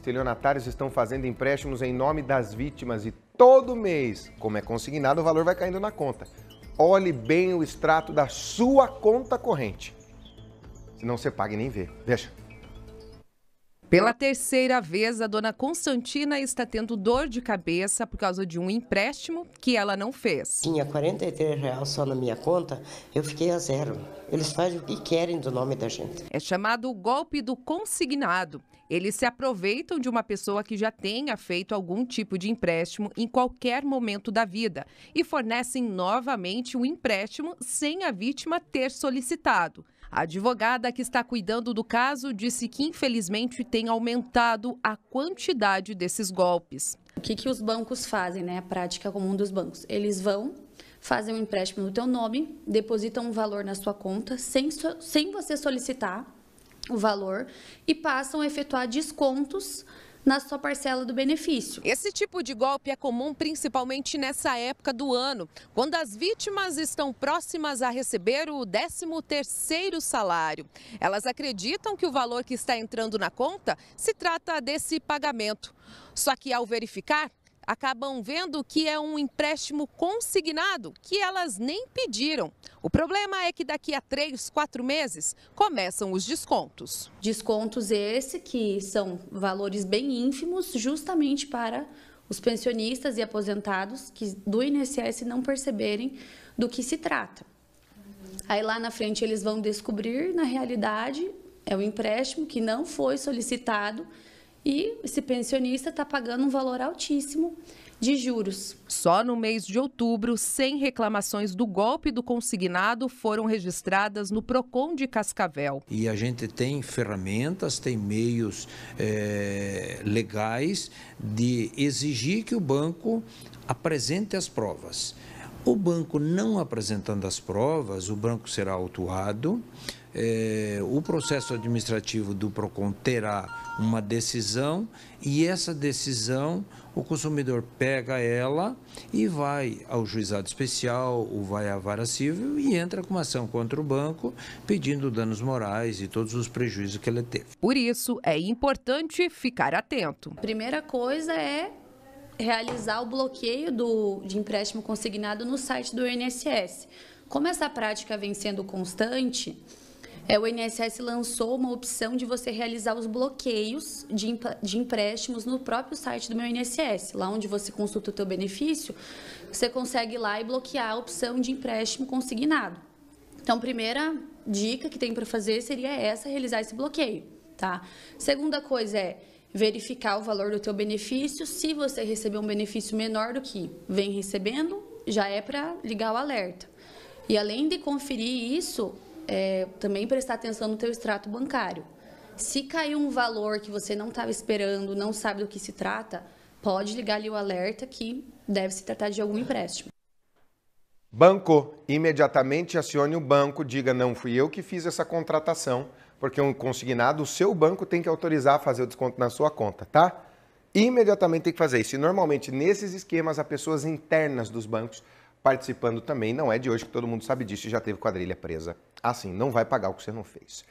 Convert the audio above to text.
estelionatários estão fazendo empréstimos em nome das vítimas e todo mês, como é consignado, o valor vai caindo na conta. Olhe bem o extrato da sua conta corrente. Senão você paga e nem vê. Deixa. Pela terceira vez, a dona Constantina está tendo dor de cabeça por causa de um empréstimo que ela não fez. Tinha 43 reais só na minha conta, eu fiquei a zero. Eles fazem o que querem do nome da gente. É chamado o golpe do consignado. Eles se aproveitam de uma pessoa que já tenha feito algum tipo de empréstimo em qualquer momento da vida e fornecem novamente o um empréstimo sem a vítima ter solicitado. A advogada que está cuidando do caso disse que, infelizmente, tem aumentado a quantidade desses golpes. O que, que os bancos fazem, né? A prática comum dos bancos. Eles vão, fazem um empréstimo no teu nome, depositam um valor na sua conta, sem, sem você solicitar o valor, e passam a efetuar descontos na sua parcela do benefício. Esse tipo de golpe é comum principalmente nessa época do ano, quando as vítimas estão próximas a receber o 13º salário. Elas acreditam que o valor que está entrando na conta se trata desse pagamento. Só que ao verificar, acabam vendo que é um empréstimo consignado que elas nem pediram. O problema é que daqui a três, quatro meses começam os descontos. Descontos esse que são valores bem ínfimos, justamente para os pensionistas e aposentados que do INSS não perceberem do que se trata. Aí lá na frente eles vão descobrir, na realidade, é um empréstimo que não foi solicitado e esse pensionista está pagando um valor altíssimo de juros. Só no mês de outubro, 100 reclamações do golpe do consignado foram registradas no PROCON de Cascavel. E a gente tem ferramentas, tem meios é, legais de exigir que o banco apresente as provas. O banco não apresentando as provas, o banco será autuado é, o processo administrativo do PROCON terá uma decisão e essa decisão o consumidor pega ela e vai ao juizado especial ou vai à vara civil e entra com uma ação contra o banco pedindo danos morais e todos os prejuízos que ele teve. Por isso, é importante ficar atento. primeira coisa é realizar o bloqueio do, de empréstimo consignado no site do INSS. Como essa prática vem sendo constante, é, o INSS lançou uma opção de você realizar os bloqueios de, de empréstimos no próprio site do meu INSS. Lá onde você consulta o teu benefício, você consegue ir lá e bloquear a opção de empréstimo consignado. Então, primeira dica que tem para fazer seria essa, realizar esse bloqueio, tá? Segunda coisa é verificar o valor do teu benefício. Se você receber um benefício menor do que vem recebendo, já é para ligar o alerta. E além de conferir isso, é, também prestar atenção no teu extrato bancário. Se cair um valor que você não estava esperando, não sabe do que se trata, pode ligar ali o alerta que deve se tratar de algum empréstimo. Banco, imediatamente acione o banco, diga não fui eu que fiz essa contratação, porque um consignado, o seu banco tem que autorizar a fazer o desconto na sua conta, tá? Imediatamente tem que fazer isso. E normalmente nesses esquemas, há pessoas internas dos bancos participando também. Não é de hoje que todo mundo sabe disso e já teve quadrilha presa. Assim, não vai pagar o que você não fez.